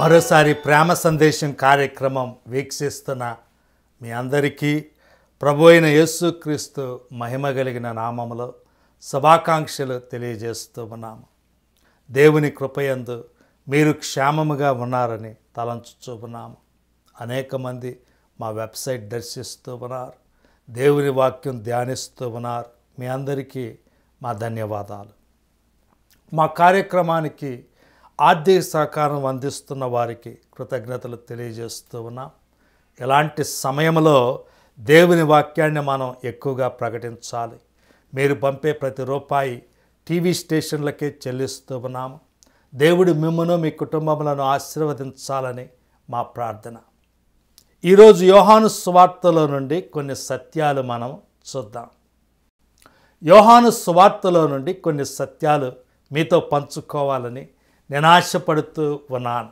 మరోసారి ప్రేమ సందేశం కార్యక్రమం వీక్షిస్తున్న మీ అందరికీ ప్రభు అయిన యేసుక్రీస్తు మహిమ కలిగిన నామములో శుభాకాంక్షలు తెలియజేస్తూ ఉన్నాము దేవుని కృపయందు మీరు క్షేమముగా ఉన్నారని చూపున్నాము అనేక మంది మా వెబ్సైట్ దర్శిస్తూ ఉన్నారు దేవుని వాక్యం ధ్యానిస్తూ ఉన్నారు మీ అందరికీ మా ధన్యవాదాలు మా కార్యక్రమానికి ఆర్థిక సహకారం అందిస్తున్న వారికి కృతజ్ఞతలు తెలియజేస్తూ ఉన్నాం ఇలాంటి సమయంలో దేవుని వాక్యాన్ని మనం ఎక్కువగా ప్రకటించాలి మీరు పంపే ప్రతి రూపాయి టీవీ స్టేషన్లకే చెల్లిస్తూ ఉన్నాము దేవుడు మిమ్మను మీ కుటుంబములను ఆశీర్వదించాలని మా ప్రార్థన ఈరోజు యోహాను సువార్తలో నుండి కొన్ని సత్యాలు మనం చూద్దాం యోహాను సువార్తలో నుండి కొన్ని సత్యాలు మీతో పంచుకోవాలని నేను ఆశపడుతూ ఉన్నాను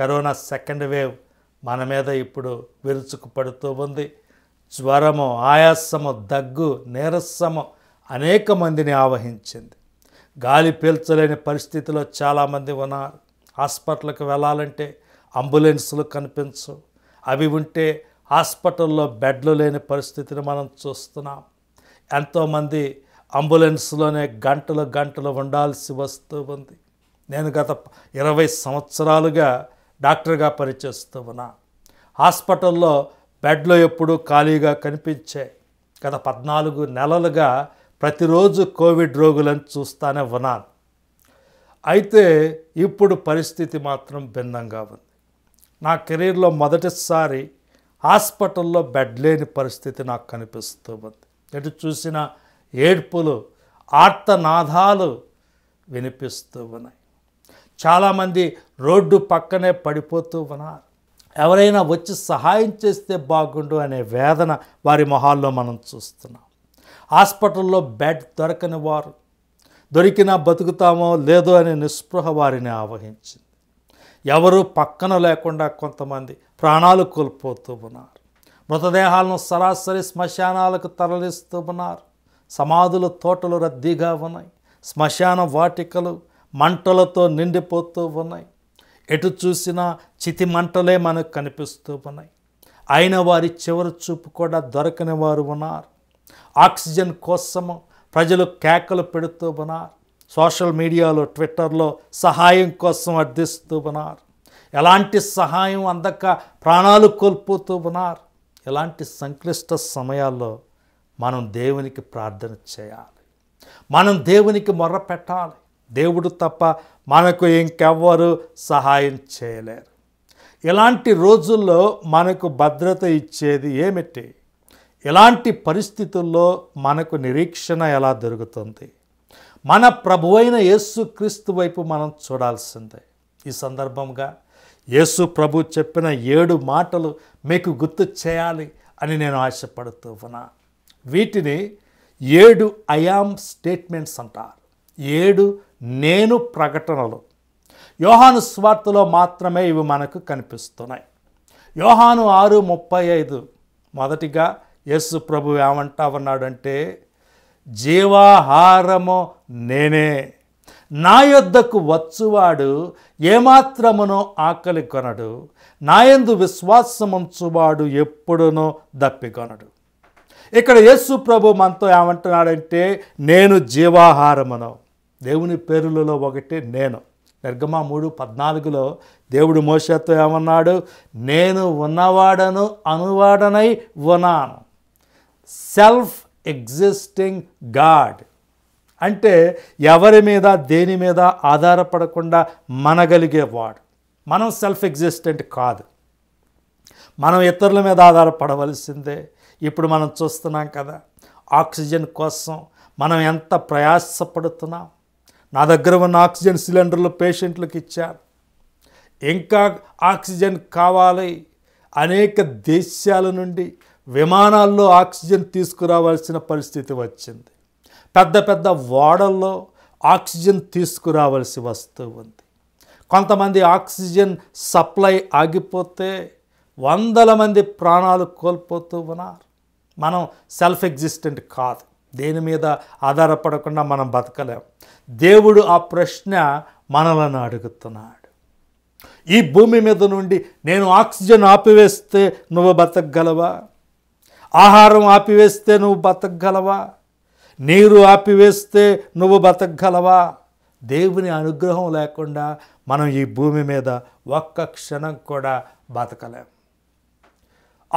కరోనా సెకండ్ వేవ్ మన మీద ఇప్పుడు విరుచుకు పడుతూ ఉంది జ్వరము ఆయాసము దగ్గు నీరసము అనేక మందిని ఆవహించింది గాలి పీల్చలేని పరిస్థితిలో చాలామంది ఉన్నారు హాస్పిటల్కి వెళ్ళాలంటే అంబులెన్సులు కనిపించవు అవి ఉంటే హాస్పిటల్లో బెడ్లు లేని పరిస్థితిని మనం చూస్తున్నాం ఎంతోమంది అంబులెన్స్లోనే గంటలు గంటలు ఉండాల్సి వస్తూ ఉంది నేను గత ఇరవై సంవత్సరాలుగా డాక్టర్గా పనిచేస్తూ ఉన్నా హాస్పిటల్లో బెడ్లు ఎప్పుడూ ఖాళీగా కనిపించాయి గత పద్నాలుగు నెలలుగా ప్రతిరోజు కోవిడ్ రోగులను చూస్తానే ఉన్నాను అయితే ఇప్పుడు పరిస్థితి మాత్రం భిన్నంగా ఉంది నా కెరీర్లో మొదటిసారి హాస్పిటల్లో బెడ్ లేని పరిస్థితి నాకు కనిపిస్తూ ఉంది ఎటు చూసిన ఏడ్పులు ఆర్తనాదాలు వినిపిస్తూ ఉన్నాయి చాలామంది రోడ్డు పక్కనే పడిపోతూ ఉన్నారు ఎవరైనా వచ్చి సహాయం చేస్తే బాగుండు అనే వేదన వారి మొహాల్లో మనం చూస్తున్నాం హాస్పిటల్లో బెడ్ దొరకని వారు దొరికినా బతుకుతామో లేదో అనే నిస్పృహ వారిని ఆవహించింది ఎవరు పక్కన లేకుండా కొంతమంది ప్రాణాలు కోల్పోతూ ఉన్నారు మృతదేహాలను సరాసరి శ్మశానాలకు తరలిస్తూ ఉన్నారు సమాధుల తోటలు రద్దీగా ఉన్నాయి శ్మశాన వాటికలు మంటలతో నిండిపోతూ ఉన్నాయి ఎటు చూసినా చితి మంటలే మనకు కనిపిస్తూ ఉన్నాయి అయిన వారి చివరి చూపు కూడా దొరకని వారు ఉన్నారు ఆక్సిజన్ కోసము ప్రజలు కేకలు పెడుతూ ఉన్నారు సోషల్ మీడియాలో ట్విట్టర్లో సహాయం కోసం అర్థిస్తూ ఉన్నారు ఎలాంటి సహాయం అందక ప్రాణాలు కోల్పోతూ ఉన్నారు ఎలాంటి సంక్లిష్ట సమయాల్లో మనం దేవునికి ప్రార్థన చేయాలి మనం దేవునికి మొర్ర పెట్టాలి దేవుడు తప్ప మనకు ఇంకెవ్వరు సహాయం చేయలేరు ఇలాంటి రోజుల్లో మనకు భద్రత ఇచ్చేది ఏమిటి ఇలాంటి పరిస్థితుల్లో మనకు నిరీక్షణ ఎలా దొరుకుతుంది మన ప్రభు అయిన యేసుక్రీస్తు వైపు మనం చూడాల్సిందే ఈ సందర్భంగా యేసు ప్రభు చెప్పిన ఏడు మాటలు మీకు గుర్తు చేయాలి అని నేను ఆశపడుతూ ఉన్నా వీటిని ఏడు అయామ్ స్టేట్మెంట్స్ అంటారు ఏడు నేను ప్రకటనలు యోహాను స్వార్థలో మాత్రమే ఇవి మనకు కనిపిస్తున్నాయి యోహాను ఆరు ముప్పై ఐదు మొదటిగా యేసు ప్రభు ఏమంటా ఉన్నాడంటే జీవాహారము నేనే నా యొద్దకు వచ్చువాడు ఏమాత్రమునో ఆకలి కొనడు నాయందు విశ్వాసముంచువాడు ఎప్పుడునో దప్పికొనడు ఇక్కడ యేసు ప్రభు మనతో ఏమంటున్నాడంటే నేను జీవాహారమును దేవుని పేరులలో ఒకటి నేను నిర్గమ మూడు పద్నాలుగులో దేవుడు మోసతో ఏమన్నాడు నేను ఉన్నవాడను అనువాడనై ఉన్నాను సెల్ఫ్ ఎగ్జిస్టింగ్ గాడ్ అంటే ఎవరి మీద దేని మీద ఆధారపడకుండా మనగలిగేవాడు మనం సెల్ఫ్ ఎగ్జిస్టెంట్ కాదు మనం ఇతరుల మీద ఆధారపడవలసిందే ఇప్పుడు మనం చూస్తున్నాం కదా ఆక్సిజన్ కోసం మనం ఎంత ప్రయాసపడుతున్నాం నా దగ్గర ఉన్న ఆక్సిజన్ సిలిండర్లు పేషెంట్లకు ఇచ్చారు ఇంకా ఆక్సిజన్ కావాలి అనేక దేశాల నుండి విమానాల్లో ఆక్సిజన్ తీసుకురావాల్సిన పరిస్థితి వచ్చింది పెద్ద పెద్ద ఓడల్లో ఆక్సిజన్ తీసుకురావాల్సి వస్తూ ఉంది కొంతమంది ఆక్సిజన్ సప్లై ఆగిపోతే వందల మంది ప్రాణాలు కోల్పోతూ ఉన్నారు మనం సెల్ఫ్ ఎగ్జిస్టెంట్ కాదు దేని మీద ఆధారపడకుండా మనం బతకలేం దేవుడు ఆ ప్రశ్న మనలను అడుగుతున్నాడు ఈ భూమి మీద నుండి నేను ఆక్సిజన్ ఆపివేస్తే నువ్వు బతకగలవా ఆహారం ఆపివేస్తే నువ్వు బతకగలవా నీరు ఆపివేస్తే నువ్వు బతకగలవా దేవుని అనుగ్రహం లేకుండా మనం ఈ భూమి మీద ఒక్క క్షణం కూడా బతకలేం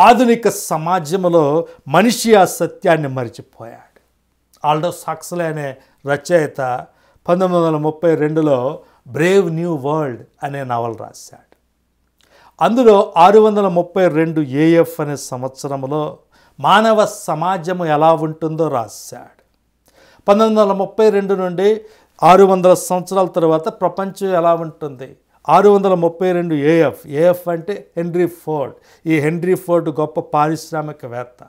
ఆధునిక సమాజంలో మనిషి ఆ సత్యాన్ని మరిచిపోయాడు ఆల్డో సాక్స్లే అనే రచయిత పంతొమ్మిది వందల ముప్పై రెండులో బ్రేవ్ న్యూ వరల్డ్ అనే నవల రాశాడు అందులో ఆరు వందల ముప్పై రెండు ఏఎఫ్ అనే సంవత్సరంలో మానవ సమాజము ఎలా ఉంటుందో రాశాడు పంతొమ్మిది వందల ముప్పై రెండు నుండి ఆరు వందల సంవత్సరాల తర్వాత ప్రపంచం ఎలా ఉంటుంది ఆరు వందల ముప్పై రెండు ఏఎఫ్ ఏఎఫ్ అంటే హెన్రీ ఫోర్డ్ ఈ హెన్రీ ఫోర్డ్ గొప్ప పారిశ్రామికవేత్త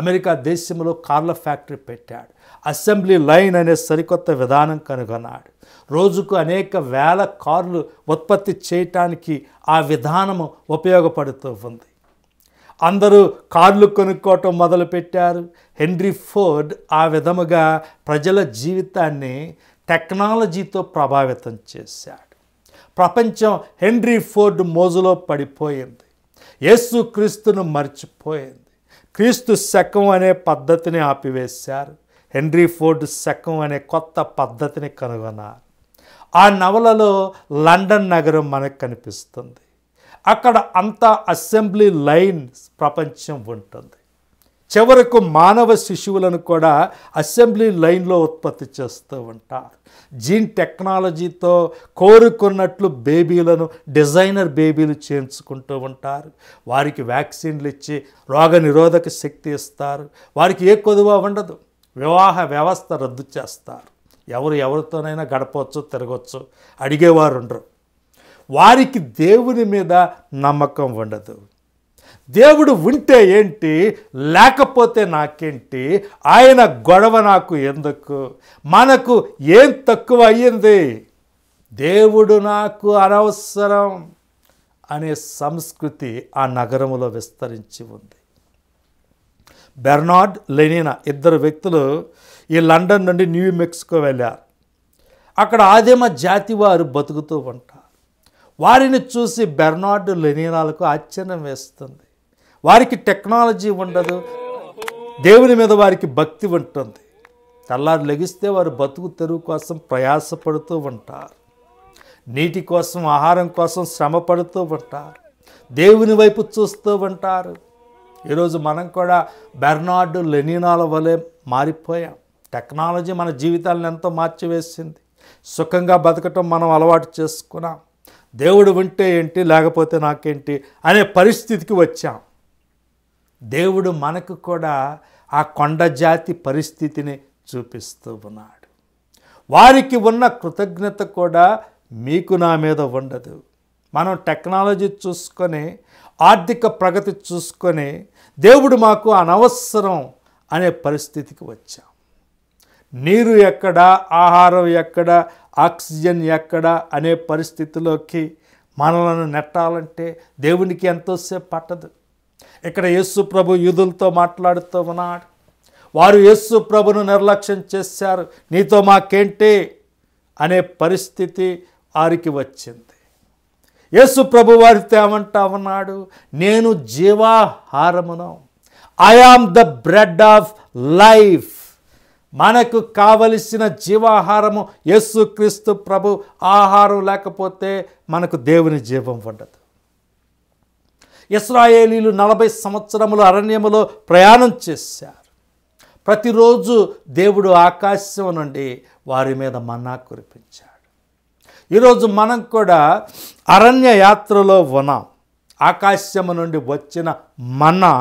అమెరికా దేశంలో కార్ల ఫ్యాక్టరీ పెట్టాడు అసెంబ్లీ లైన్ అనే సరికొత్త విధానం కనుగొన్నాడు రోజుకు అనేక వేల కార్లు ఉత్పత్తి చేయటానికి ఆ విధానము ఉపయోగపడుతూ ఉంది అందరూ కార్లు కొనుక్కోవటం మొదలుపెట్టారు హెన్రీ ఫోర్డ్ ఆ విధముగా ప్రజల జీవితాన్ని టెక్నాలజీతో ప్రభావితం చేశాడు ప్రపంచం హెన్రీ ఫోర్డ్ మోజులో పడిపోయింది యేసు క్రీస్తును మర్చిపోయింది క్రీస్తు శకం అనే పద్ధతిని ఆపివేశారు హెన్రీ ఫోర్డ్ శకం అనే కొత్త పద్ధతిని కనుగొన్నారు ఆ నవలలో లండన్ నగరం మనకు కనిపిస్తుంది అక్కడ అంతా అసెంబ్లీ లైన్ ప్రపంచం ఉంటుంది చివరకు మానవ శిశువులను కూడా అసెంబ్లీ లైన్లో ఉత్పత్తి చేస్తూ ఉంటారు జీన్ టెక్నాలజీతో కోరుకున్నట్లు బేబీలను డిజైనర్ బేబీలు చేయించుకుంటూ ఉంటారు వారికి వ్యాక్సిన్లు ఇచ్చి రోగ శక్తి ఇస్తారు వారికి ఏ కొదువ ఉండదు వివాహ వ్యవస్థ రద్దు చేస్తారు ఎవరు ఎవరితోనైనా గడపవచ్చు తిరగవచ్చు అడిగేవారు ఉండరు వారికి దేవుని మీద నమ్మకం ఉండదు దేవుడు ఉంటే ఏంటి లేకపోతే నాకేంటి ఆయన గొడవ నాకు ఎందుకు మనకు ఏం తక్కువ అయ్యింది దేవుడు నాకు అనవసరం అనే సంస్కృతి ఆ నగరంలో విస్తరించి ఉంది బెర్నార్డ్ లెనినా ఇద్దరు వ్యక్తులు ఈ లండన్ నుండి న్యూ మెక్సికో వెళ్ళారు అక్కడ ఆదిమ జాతి వారు బతుకుతూ ఉంటారు వారిని చూసి బెర్నార్డు లెనీనాలకు ఆశ్చర్యం వేస్తుంది వారికి టెక్నాలజీ ఉండదు దేవుని మీద వారికి భక్తి ఉంటుంది తెల్లారు లెగిస్తే వారు బతుకు తెరువు కోసం ప్రయాసపడుతూ ఉంటారు నీటి కోసం ఆహారం కోసం శ్రమ పడుతూ ఉంటారు దేవుని వైపు చూస్తూ ఉంటారు ఈరోజు మనం కూడా బెర్నార్డు లెనినాల వలె మారిపోయాం టెక్నాలజీ మన జీవితాలను ఎంతో మార్చివేసింది సుఖంగా బతకటం మనం అలవాటు చేసుకున్నాం దేవుడు ఉంటే ఏంటి లేకపోతే నాకేంటి అనే పరిస్థితికి వచ్చాం దేవుడు మనకు కూడా ఆ కొండ జాతి పరిస్థితిని చూపిస్తూ ఉన్నాడు వారికి ఉన్న కృతజ్ఞత కూడా మీకు నా మీద ఉండదు మనం టెక్నాలజీ చూసుకొని ఆర్థిక ప్రగతి చూసుకొని దేవుడు మాకు అనవసరం అనే పరిస్థితికి వచ్చాం నీరు ఎక్కడ ఆహారం ఎక్కడ ఆక్సిజన్ ఎక్కడ అనే పరిస్థితిలోకి మనలను నెట్టాలంటే దేవునికి ఎంతోసేపు పట్టదు ఇక్కడ యేసు ప్రభు యూదులతో మాట్లాడుతూ ఉన్నాడు వారు యేసు ప్రభును నిర్లక్ష్యం చేశారు నీతో మాకేంటి అనే పరిస్థితి వారికి వచ్చింది యేసు ప్రభు వారితో ఏమంటా ఉన్నాడు నేను జీవాహారమును I am the bread of life మనకు కావలసిన జీవాహారము క్రీస్తు ప్రభు ఆహారం లేకపోతే మనకు దేవుని జీవం ఉండదు ఇస్రాయేలీలు నలభై సంవత్సరములు అరణ్యములో ప్రయాణం చేశారు ప్రతిరోజు దేవుడు ఆకాశం నుండి వారి మీద మన్నా కురిపించాడు ఈరోజు మనం కూడా అరణ్య యాత్రలో ఉన్నాం ఆకాశము నుండి వచ్చిన మన్నా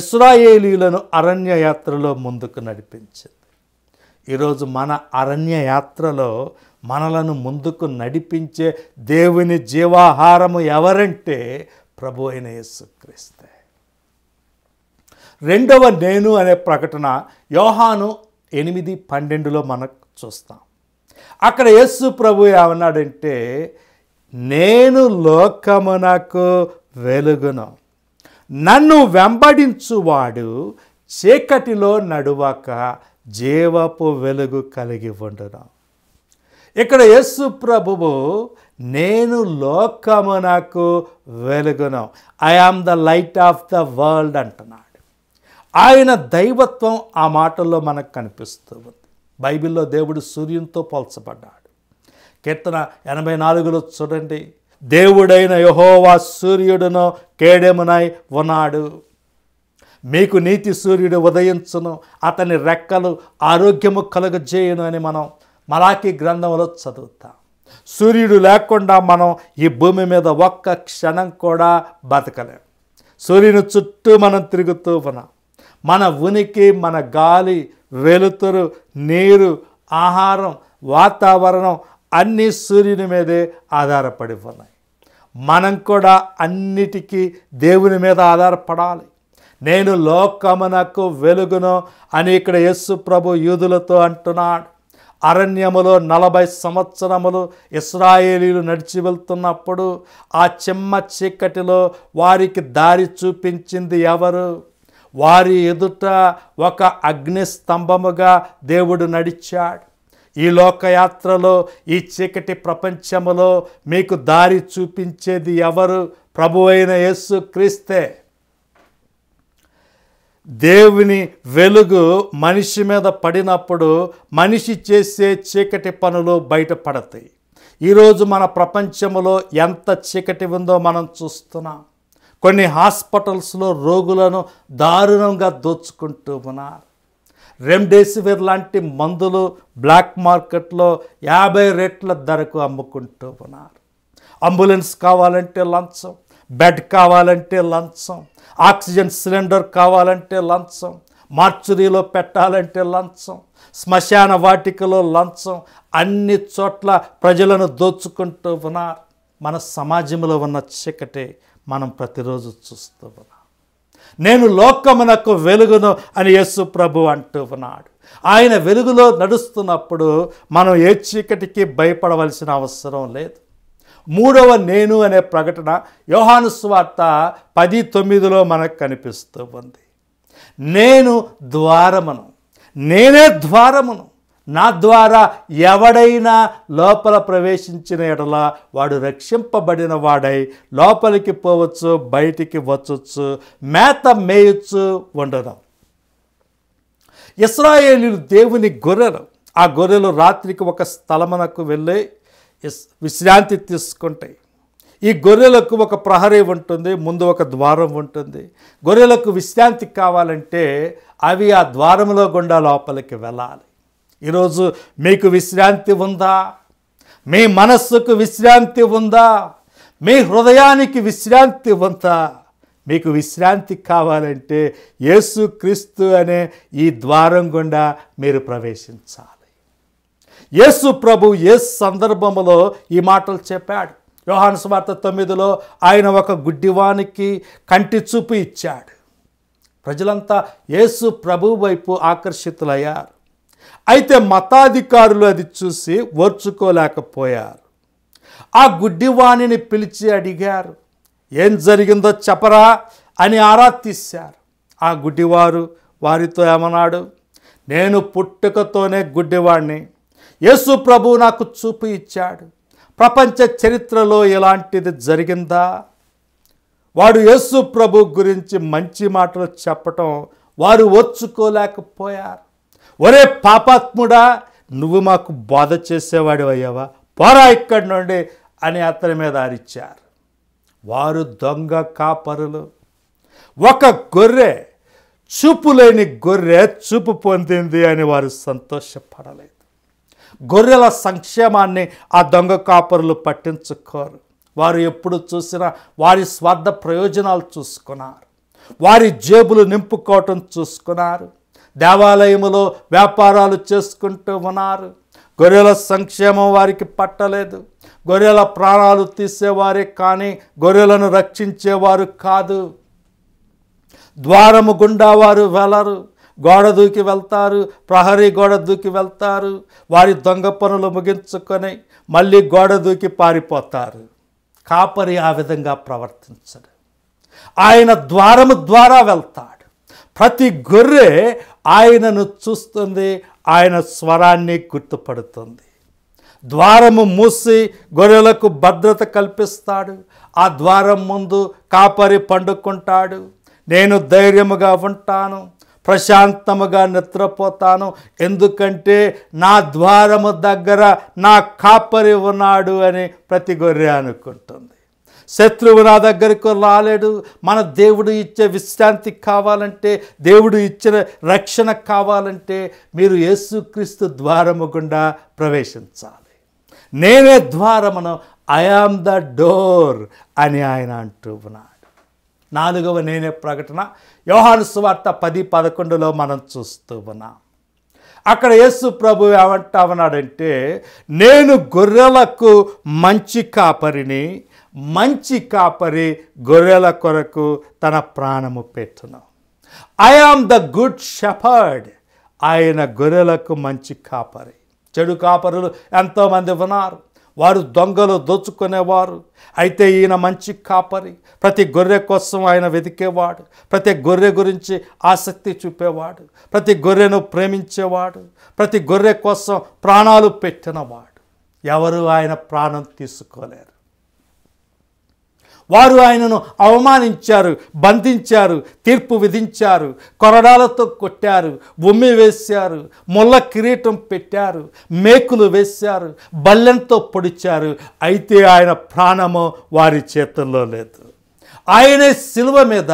ఇస్రాయేలీలను అరణ్య యాత్రలో ముందుకు నడిపించింది ఈరోజు మన అరణ్య యాత్రలో మనలను ముందుకు నడిపించే దేవుని జీవాహారము ఎవరంటే ప్రభు అయిన యేసుక్రీస్తే రెండవ నేను అనే ప్రకటన యోహాను ఎనిమిది పన్నెండులో మనకు చూస్తాం అక్కడ యేసు ప్రభు ఏమన్నాడంటే నేను లోకమునకు వెలుగును నన్ను వెంబడించువాడు చీకటిలో నడువక జీవపు వెలుగు కలిగి ఉండును ఇక్కడ యస్సు ప్రభువు నేను లోకము నాకు వెలుగును I am the light of the world అంటున్నాడు ఆయన దైవత్వం ఆ మాటల్లో మనకు కనిపిస్తూ ఉంది బైబిల్లో దేవుడు సూర్యునితో పోల్చబడ్డాడు కీర్తన ఎనభై నాలుగులో చూడండి దేవుడైన యహోవా సూర్యుడును కేడెమునై ఉన్నాడు మీకు నీతి సూర్యుడు ఉదయించును అతని రెక్కలు ఆరోగ్యము కలుగజేయును అని మనం మలాఖీ గ్రంథంలో చదువుతాం సూర్యుడు లేకుండా మనం ఈ భూమి మీద ఒక్క క్షణం కూడా బతకలేం సూర్యుని చుట్టూ మనం తిరుగుతూ ఉన్నాం మన ఉనికి మన గాలి వెలుతురు నీరు ఆహారం వాతావరణం అన్నీ సూర్యుని మీదే ఆధారపడి ఉన్నాయి మనం కూడా అన్నిటికీ దేవుని మీద ఆధారపడాలి నేను లోకమునకు వెలుగును అని ఇక్కడ యస్సు ప్రభు యూదులతో అంటున్నాడు అరణ్యములో నలభై సంవత్సరములు ఇస్రాయేలీలు నడిచి వెళ్తున్నప్పుడు ఆ చిమ్మ చీకటిలో వారికి దారి చూపించింది ఎవరు వారి ఎదుట ఒక అగ్నిస్తంభముగా దేవుడు నడిచాడు ఈ లోకయాత్రలో ఈ చీకటి ప్రపంచములో మీకు దారి చూపించేది ఎవరు ప్రభు అయిన యేసు క్రీస్తే దేవుని వెలుగు మనిషి మీద పడినప్పుడు మనిషి చేసే చీకటి పనులు బయటపడతాయి ఈరోజు మన ప్రపంచంలో ఎంత చీకటి ఉందో మనం చూస్తున్నాం కొన్ని హాస్పిటల్స్లో రోగులను దారుణంగా దోచుకుంటూ ఉన్నారు రెమ్డెసివిర్ లాంటి మందులు బ్లాక్ మార్కెట్లో యాభై రెట్ల ధరకు అమ్ముకుంటూ ఉన్నారు అంబులెన్స్ కావాలంటే లంచం బెడ్ కావాలంటే లంచం ఆక్సిజన్ సిలిండర్ కావాలంటే లంచం మార్చురీలో పెట్టాలంటే లంచం శ్మశాన వాటికలో లంచం అన్ని చోట్ల ప్రజలను దోచుకుంటూ ఉన్నారు మన సమాజంలో ఉన్న చీకటే మనం ప్రతిరోజు చూస్తూ ఉన్నాం నేను లోకమునకు వెలుగును అని యస్సు ప్రభు అంటూ ఉన్నాడు ఆయన వెలుగులో నడుస్తున్నప్పుడు మనం ఏ చీకటికి భయపడవలసిన అవసరం లేదు మూడవ నేను అనే ప్రకటన యోహాను స్వార్త పది తొమ్మిదిలో మనకు కనిపిస్తూ ఉంది నేను ద్వారమును నేనే ద్వారమును నా ద్వారా ఎవడైనా లోపల ప్రవేశించిన ఎడల వాడు రక్షింపబడిన వాడై లోపలికి పోవచ్చు బయటికి వచ్చు మేత మేయచ్చు ఉండడం ఇస్రాయేలీలు దేవుని గొర్రెలు ఆ గొర్రెలు రాత్రికి ఒక స్థలమునకు వెళ్ళి విశ్రాంతి తీసుకుంటాయి ఈ గొర్రెలకు ఒక ప్రహరీ ఉంటుంది ముందు ఒక ద్వారం ఉంటుంది గొర్రెలకు విశ్రాంతి కావాలంటే అవి ఆ ద్వారంలో గుండా లోపలికి వెళ్ళాలి ఈరోజు మీకు విశ్రాంతి ఉందా మీ మనస్సుకు విశ్రాంతి ఉందా మీ హృదయానికి విశ్రాంతి ఉందా మీకు విశ్రాంతి కావాలంటే క్రీస్తు అనే ఈ ద్వారం గుండా మీరు ప్రవేశించాలి యేసు ప్రభు ఏ సందర్భంలో ఈ మాటలు చెప్పాడు యోహాను స్వార్త తొమ్మిదిలో ఆయన ఒక గుడ్డివానికి కంటి చూపు ఇచ్చాడు ప్రజలంతా యేసు ప్రభు వైపు ఆకర్షితులయ్యారు అయితే మతాధికారులు అది చూసి ఓర్చుకోలేకపోయారు ఆ గుడ్డివాణిని పిలిచి అడిగారు ఏం జరిగిందో చెప్పరా అని ఆరా తీశారు ఆ గుడ్డివారు వారితో ఏమన్నాడు నేను పుట్టుకతోనే గుడ్డివాణ్ణి యేసు ప్రభు నాకు చూపు ఇచ్చాడు ప్రపంచ చరిత్రలో ఇలాంటిది జరిగిందా వాడు యేసు ప్రభు గురించి మంచి మాటలు చెప్పటం వారు ఒచ్చుకోలేకపోయారు ఒరే పాపాత్ముడా నువ్వు మాకు బాధ చేసేవాడు అయ్యావా పోరా ఇక్కడి నుండి అని అతని మీద ఆరిచ్చారు వారు దొంగ కాపరులు ఒక గొర్రె చూపు లేని గొర్రె చూపు పొందింది అని వారు సంతోషపడలేదు గొర్రెల సంక్షేమాన్ని ఆ దొంగ కాపరులు పట్టించుకోరు వారు ఎప్పుడు చూసినా వారి స్వార్థ ప్రయోజనాలు చూసుకున్నారు వారి జేబులు నింపుకోవటం చూసుకున్నారు దేవాలయములో వ్యాపారాలు చేసుకుంటూ ఉన్నారు గొర్రెల సంక్షేమం వారికి పట్టలేదు గొర్రెల ప్రాణాలు తీసేవారే కానీ గొర్రెలను రక్షించేవారు కాదు ద్వారము గుండా వారు వెళ్ళరు గోడ దూకి వెళ్తారు ప్రహరీ గోడ దూకి వెళ్తారు వారి దొంగ పనులు ముగించుకొని మళ్ళీ గోడ దూకి పారిపోతారు కాపరి ఆ విధంగా ప్రవర్తించడు ఆయన ద్వారము ద్వారా వెళ్తాడు ప్రతి గొర్రె ఆయనను చూస్తుంది ఆయన స్వరాన్ని గుర్తుపడుతుంది ద్వారము మూసి గొర్రెలకు భద్రత కల్పిస్తాడు ఆ ద్వారం ముందు కాపరి పండుకుంటాడు నేను ధైర్యముగా ఉంటాను ప్రశాంతముగా నిద్రపోతాను ఎందుకంటే నా ద్వారము దగ్గర నా కాపరి ఉన్నాడు అని ప్రతి గొర్రె అనుకుంటుంది శత్రువు నా దగ్గరకు రాలేడు మన దేవుడు ఇచ్చే విశ్రాంతి కావాలంటే దేవుడు ఇచ్చిన రక్షణ కావాలంటే మీరు యేసుక్రీస్తు ద్వారము గుండా ప్రవేశించాలి నేనే ద్వారమును ఐ ఆమ్ ద డోర్ అని ఆయన అంటూ ఉన్నాను నాలుగవ నేనే ప్రకటన యోహాను సువార్త పది పదకొండులో మనం చూస్తూ ఉన్నాం అక్కడ యేసు ప్రభు ఏమంటా ఉన్నాడంటే నేను గొర్రెలకు మంచి కాపరిని మంచి కాపరి గొర్రెల కొరకు తన ప్రాణము పెట్టును I am the good shepherd ఆయన గొర్రెలకు మంచి కాపరి చెడు కాపరులు ఎంతోమంది ఉన్నారు వారు దొంగలు దోచుకునేవారు అయితే ఈయన మంచి కాపరి ప్రతి గొర్రె కోసం ఆయన వెతికేవాడు ప్రతి గొర్రె గురించి ఆసక్తి చూపేవాడు ప్రతి గొర్రెను ప్రేమించేవాడు ప్రతి గొర్రె కోసం ప్రాణాలు పెట్టినవాడు ఎవరు ఆయన ప్రాణం తీసుకోలేరు వారు ఆయనను అవమానించారు బంధించారు తీర్పు విధించారు కొరడాలతో కొట్టారు ఉమ్మి వేశారు ముళ్ళ కిరీటం పెట్టారు మేకులు వేశారు బల్లెంతో పొడిచారు అయితే ఆయన ప్రాణము వారి చేతుల్లో లేదు ఆయనే శిలువ మీద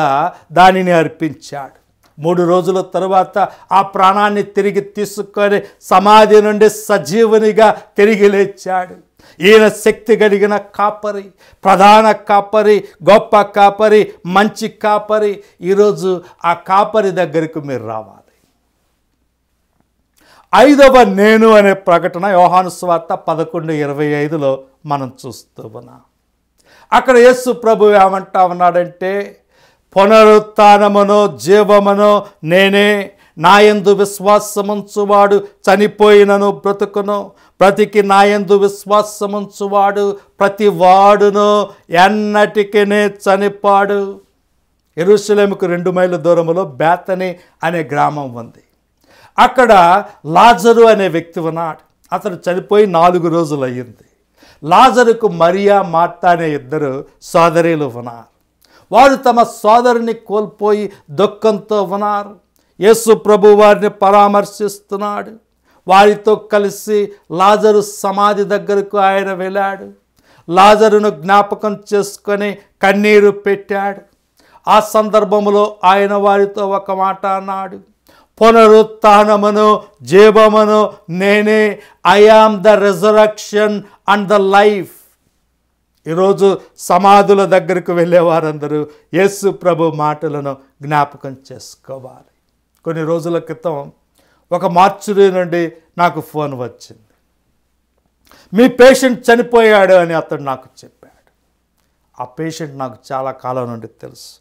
దానిని అర్పించాడు మూడు రోజుల తరువాత ఆ ప్రాణాన్ని తిరిగి తీసుకొని సమాధి నుండి సజీవునిగా తిరిగి లేచాడు ఈయన శక్తి కలిగిన కాపరి ప్రధాన కాపరి గొప్ప కాపరి మంచి కాపరి ఈరోజు ఆ కాపరి దగ్గరికి మీరు రావాలి ఐదవ నేను అనే ప్రకటన యోహాను స్వార్త పదకొండు ఇరవై ఐదులో మనం చూస్తూ ఉన్నాం అక్కడ యేసు ప్రభు ఏమంటా ఉన్నాడంటే పునరుత్నమనో జీవమనో నేనే నాయందు విశ్వాసముంచువాడు చనిపోయినను బ్రతుకును ప్రతికి నాయందు విశ్వాసముంచువాడు ప్రతి వాడును ఎన్నటికినే చనిపాడు ఎరుసలేముకు రెండు మైళ్ళ దూరంలో బేతని అనే గ్రామం ఉంది అక్కడ లాజరు అనే వ్యక్తి ఉన్నాడు అతను చనిపోయి నాలుగు రోజులు అయ్యింది లాజరుకు మరియా మార్త అనే ఇద్దరు సోదరీలు ఉన్నారు వారు తమ సోదరుని కోల్పోయి దుఃఖంతో ఉన్నారు యేసు ప్రభు వారిని పరామర్శిస్తున్నాడు వారితో కలిసి లాజరు సమాధి దగ్గరకు ఆయన వెళ్ళాడు లాజరును జ్ఞాపకం చేసుకొని కన్నీరు పెట్టాడు ఆ సందర్భంలో ఆయన వారితో ఒక మాట అన్నాడు పునరుత్నమును జీవమును నేనే I am the resurrection and the life ఈరోజు సమాధుల దగ్గరకు వెళ్ళే వారందరూ యేసు ప్రభు మాటలను జ్ఞాపకం చేసుకోవాలి కొన్ని రోజుల క్రితం ఒక మార్చుడి నుండి నాకు ఫోన్ వచ్చింది మీ పేషెంట్ చనిపోయాడు అని అతడు నాకు చెప్పాడు ఆ పేషెంట్ నాకు చాలా కాలం నుండి తెలుసు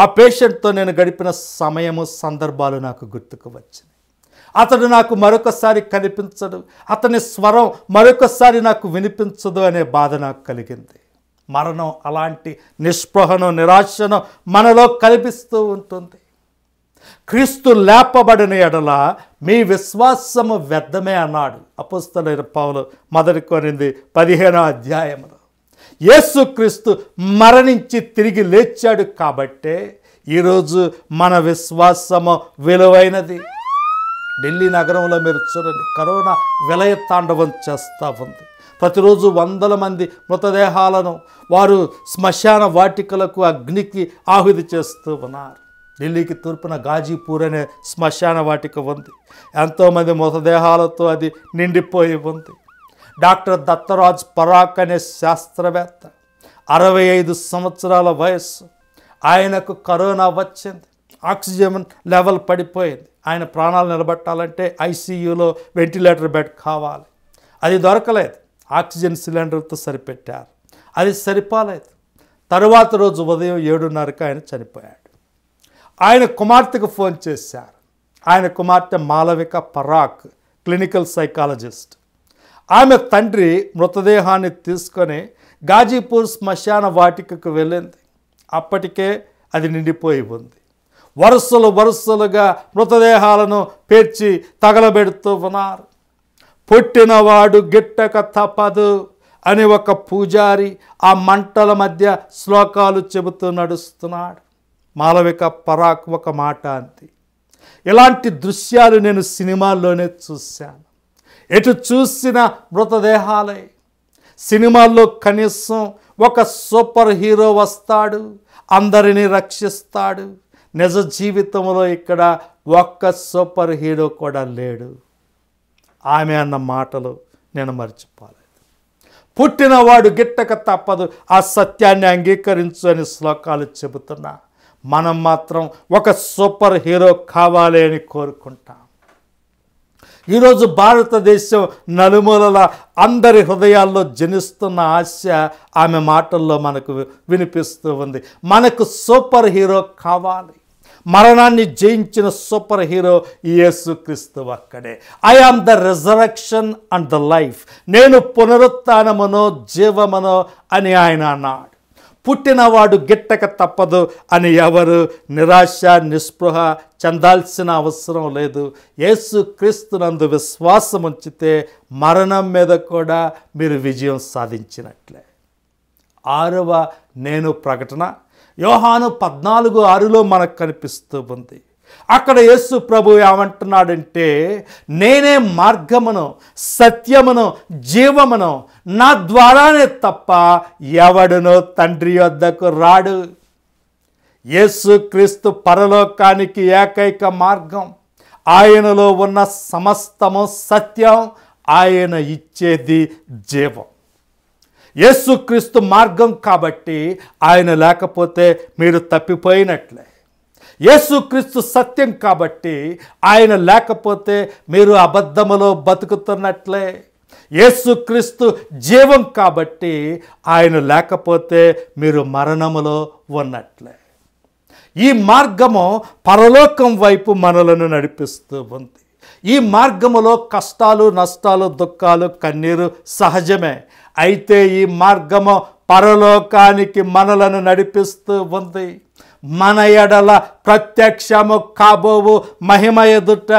ఆ పేషెంట్తో నేను గడిపిన సమయము సందర్భాలు నాకు గుర్తుకు వచ్చింది అతడు నాకు మరొకసారి కనిపించడు అతని స్వరం మరొకసారి నాకు వినిపించదు అనే బాధ నాకు కలిగింది మరణం అలాంటి నిస్పృహను నిరాశను మనలో కనిపిస్తూ ఉంటుంది క్రీస్తు లేపబడిన ఎడల మీ విశ్వాసము వ్యర్థమే అన్నాడు అపుస్తలైన పావులు మొదటి కొనింది పదిహేనో అధ్యాయంలో యేసుక్రీస్తు మరణించి తిరిగి లేచాడు కాబట్టే ఈరోజు మన విశ్వాసము విలువైనది ఢిల్లీ నగరంలో మీరు చూడండి కరోనా విలయ తాండవం చేస్తూ ఉంది ప్రతిరోజు వందల మంది మృతదేహాలను వారు శ్మశాన వాటికలకు అగ్నికి ఆహుతి చేస్తూ ఉన్నారు ఢిల్లీకి తూర్పున గాజీపూర్ అనే శ్మశాన వాటిక ఉంది ఎంతోమంది మృతదేహాలతో అది నిండిపోయి ఉంది డాక్టర్ దత్తరాజ్ పరాక్ అనే శాస్త్రవేత్త అరవై ఐదు సంవత్సరాల వయస్సు ఆయనకు కరోనా వచ్చింది ఆక్సిజన్ లెవెల్ పడిపోయింది ఆయన ప్రాణాలు నిలబెట్టాలంటే ఐసీయూలో వెంటిలేటర్ బెడ్ కావాలి అది దొరకలేదు ఆక్సిజన్ సిలిండర్తో సరిపెట్టారు అది సరిపోలేదు తరువాత రోజు ఉదయం ఏడున్నరకు ఆయన చనిపోయాడు ఆయన కుమార్తెకు ఫోన్ చేశారు ఆయన కుమార్తె మాలవిక పరాక్ క్లినికల్ సైకాలజిస్ట్ ఆమె తండ్రి మృతదేహాన్ని తీసుకొని గాజీపూర్ శ్మశాన వాటికకు వెళ్ళింది అప్పటికే అది నిండిపోయి ఉంది వరుసలు వరుసలుగా మృతదేహాలను పేర్చి తగలబెడుతూ ఉన్నారు పుట్టినవాడు గిట్టక తప్పదు అని ఒక పూజారి ఆ మంటల మధ్య శ్లోకాలు చెబుతూ నడుస్తున్నాడు మాలవిక పరాక్ ఒక మాట అంది ఇలాంటి దృశ్యాలు నేను సినిమాల్లోనే చూశాను ఎటు చూసిన మృతదేహాలే సినిమాల్లో కనీసం ఒక సూపర్ హీరో వస్తాడు అందరినీ రక్షిస్తాడు నిజ జీవితంలో ఇక్కడ ఒక్క సూపర్ హీరో కూడా లేడు ఆమె అన్న మాటలు నేను మర్చిపోలేదు పుట్టినవాడు గిట్టక తప్పదు ఆ సత్యాన్ని అంగీకరించు అని శ్లోకాలు చెబుతున్నా మనం మాత్రం ఒక సూపర్ హీరో కావాలి అని కోరుకుంటాం ఈరోజు భారతదేశం నలుమూలల అందరి హృదయాల్లో జనిస్తున్న ఆశ ఆమె మాటల్లో మనకు వినిపిస్తూ ఉంది మనకు సూపర్ హీరో కావాలి మరణాన్ని జయించిన సూపర్ హీరో క్రీస్తు అక్కడే I am the resurrection and the life నేను పునరుత్నమనో జీవమనో అని ఆయన అన్నాడు పుట్టినవాడు గిట్టక తప్పదు అని ఎవరు నిరాశ నిస్పృహ చెందాల్సిన అవసరం లేదు యేసు క్రీస్తునందు విశ్వాసం ఉంచితే మరణం మీద కూడా మీరు విజయం సాధించినట్లే ఆరవ నేను ప్రకటన యోహాను పద్నాలుగు ఆరులో మనకు కనిపిస్తూ ఉంది అక్కడ యేసు ప్రభు ఏమంటున్నాడంటే నేనే మార్గమును సత్యమును జీవమును నా ద్వారానే తప్ప ఎవడునో తండ్రి వద్దకు రాడు క్రీస్తు పరలోకానికి ఏకైక మార్గం ఆయనలో ఉన్న సమస్తము సత్యం ఆయన ఇచ్చేది జీవం యేసుక్రీస్తు మార్గం కాబట్టి ఆయన లేకపోతే మీరు తప్పిపోయినట్లే యేసుక్రీస్తు సత్యం కాబట్టి ఆయన లేకపోతే మీరు అబద్ధములో బతుకుతున్నట్లే యేసుక్రీస్తు జీవం కాబట్టి ఆయన లేకపోతే మీరు మరణములో ఉన్నట్లే ఈ మార్గము పరలోకం వైపు మనలను నడిపిస్తూ ఉంది ఈ మార్గములో కష్టాలు నష్టాలు దుఃఖాలు కన్నీరు సహజమే అయితే ఈ మార్గము పరలోకానికి మనలను నడిపిస్తూ ఉంది మన ఎడల ప్రత్యక్షము కాబోవు మహిమ ఎదుట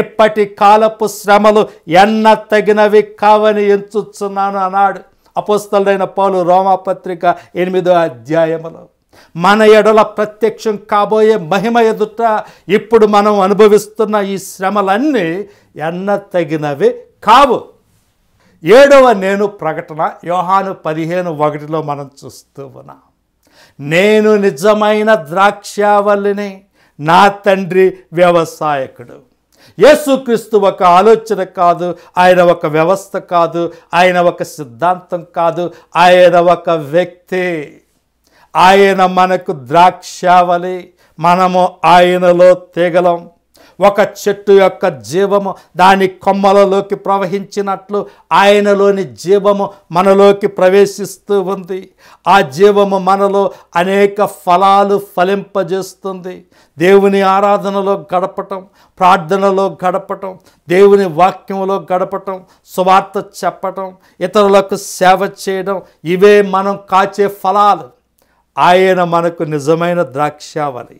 ఇప్పటి కాలపు శ్రమలు ఎన్న తగినవి కావని ఎంచుచున్నాను అన్నాడు అపుస్తలైన పౌలు రోమపత్రిక ఎనిమిదో అధ్యాయములు మన ఎడల ప్రత్యక్షం కాబోయే మహిమ ఎదుట ఇప్పుడు మనం అనుభవిస్తున్న ఈ శ్రమలన్నీ ఎన్న తగినవి కావు ఏడవ నేను ప్రకటన యోహాను పదిహేను ఒకటిలో మనం చూస్తూ ఉన్నాం నేను నిజమైన ద్రాక్షావల్లిని నా తండ్రి వ్యవసాయకుడు యేసుక్రీస్తు ఒక ఆలోచన కాదు ఆయన ఒక వ్యవస్థ కాదు ఆయన ఒక సిద్ధాంతం కాదు ఆయన ఒక వ్యక్తి ఆయన మనకు ద్రాక్షావలి మనము ఆయనలో తీగలం ఒక చెట్టు యొక్క జీవము దాని కొమ్మలలోకి ప్రవహించినట్లు ఆయనలోని జీవము మనలోకి ప్రవేశిస్తూ ఉంది ఆ జీవము మనలో అనేక ఫలాలు ఫలింపజేస్తుంది దేవుని ఆరాధనలో గడపటం ప్రార్థనలో గడపటం దేవుని వాక్యంలో గడపటం సువార్త చెప్పటం ఇతరులకు సేవ చేయడం ఇవే మనం కాచే ఫలాలు ఆయన మనకు నిజమైన ద్రాక్షావలి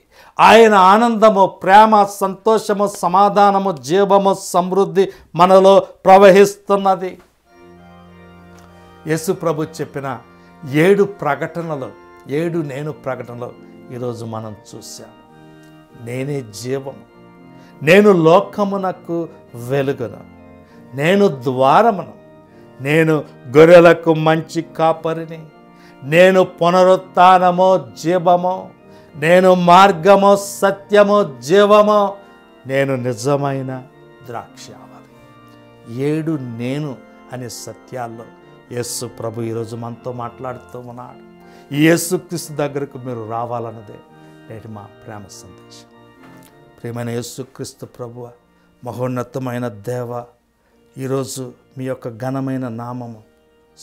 ఆయన ఆనందము ప్రేమ సంతోషము సమాధానము జీవము సమృద్ధి మనలో ప్రవహిస్తున్నది యేసు ప్రభు చెప్పిన ఏడు ప్రకటనలు ఏడు నేను ప్రకటనలు ఈరోజు మనం చూశాము నేనే జీవము నేను లోకమునకు వెలుగును నేను ద్వారమును నేను గొర్రెలకు మంచి కాపరిని నేను పునరుత్నమో జీవమో నేను మార్గమో సత్యమో జీవమో నేను నిజమైన ద్రాక్షావళి ఏడు నేను అనే సత్యాల్లో యేసు ప్రభు ఈరోజు మనతో మాట్లాడుతూ ఉన్నాడు క్రీస్తు దగ్గరకు మీరు రావాలన్నదే నేటి మా ప్రేమ సందేశం ప్రియమైన యేసుక్రీస్తు ప్రభువ మహోన్నతమైన దేవ ఈరోజు మీ యొక్క ఘనమైన నామము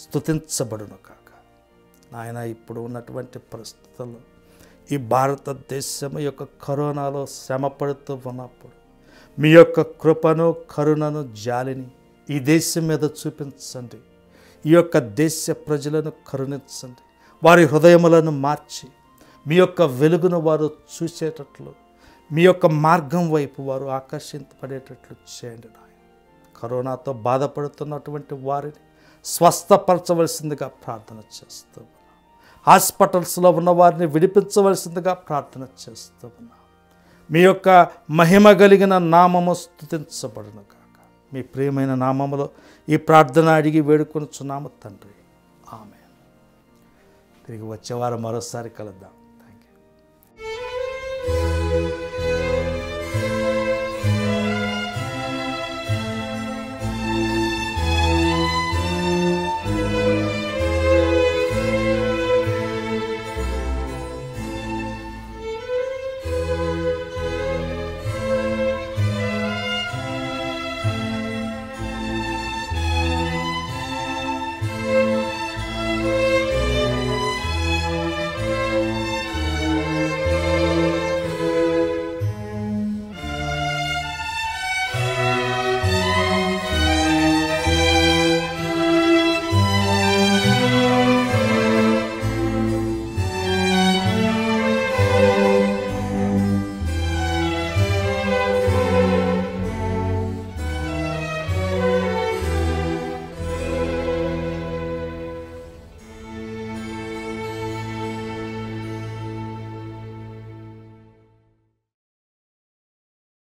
స్థుతించబడునుక నాయన ఇప్పుడు ఉన్నటువంటి పరిస్థితుల్లో ఈ భారతదేశం యొక్క కరోనాలో శ్రమ పడుతూ ఉన్నప్పుడు మీ యొక్క కృపను కరుణను జాలిని ఈ దేశం మీద చూపించండి ఈ యొక్క దేశ ప్రజలను కరుణించండి వారి హృదయములను మార్చి మీ యొక్క వెలుగును వారు చూసేటట్లు మీ యొక్క మార్గం వైపు వారు ఆకర్షింపబడేటట్లు చేయండి నాయన కరోనాతో బాధపడుతున్నటువంటి వారిని స్వస్థపరచవలసిందిగా ప్రార్థన చేస్తాం హాస్పిటల్స్లో ఉన్న వారిని విడిపించవలసిందిగా ప్రార్థన చేస్తూ ఉన్నాం మీ యొక్క మహిమ కలిగిన నామము స్థుతించబడును కాక మీ ప్రియమైన నామములో ఈ ప్రార్థన అడిగి వేడుకొని చున్నాము తండ్రి ఆమె తిరిగి వచ్చేవారు మరోసారి కలుద్దాం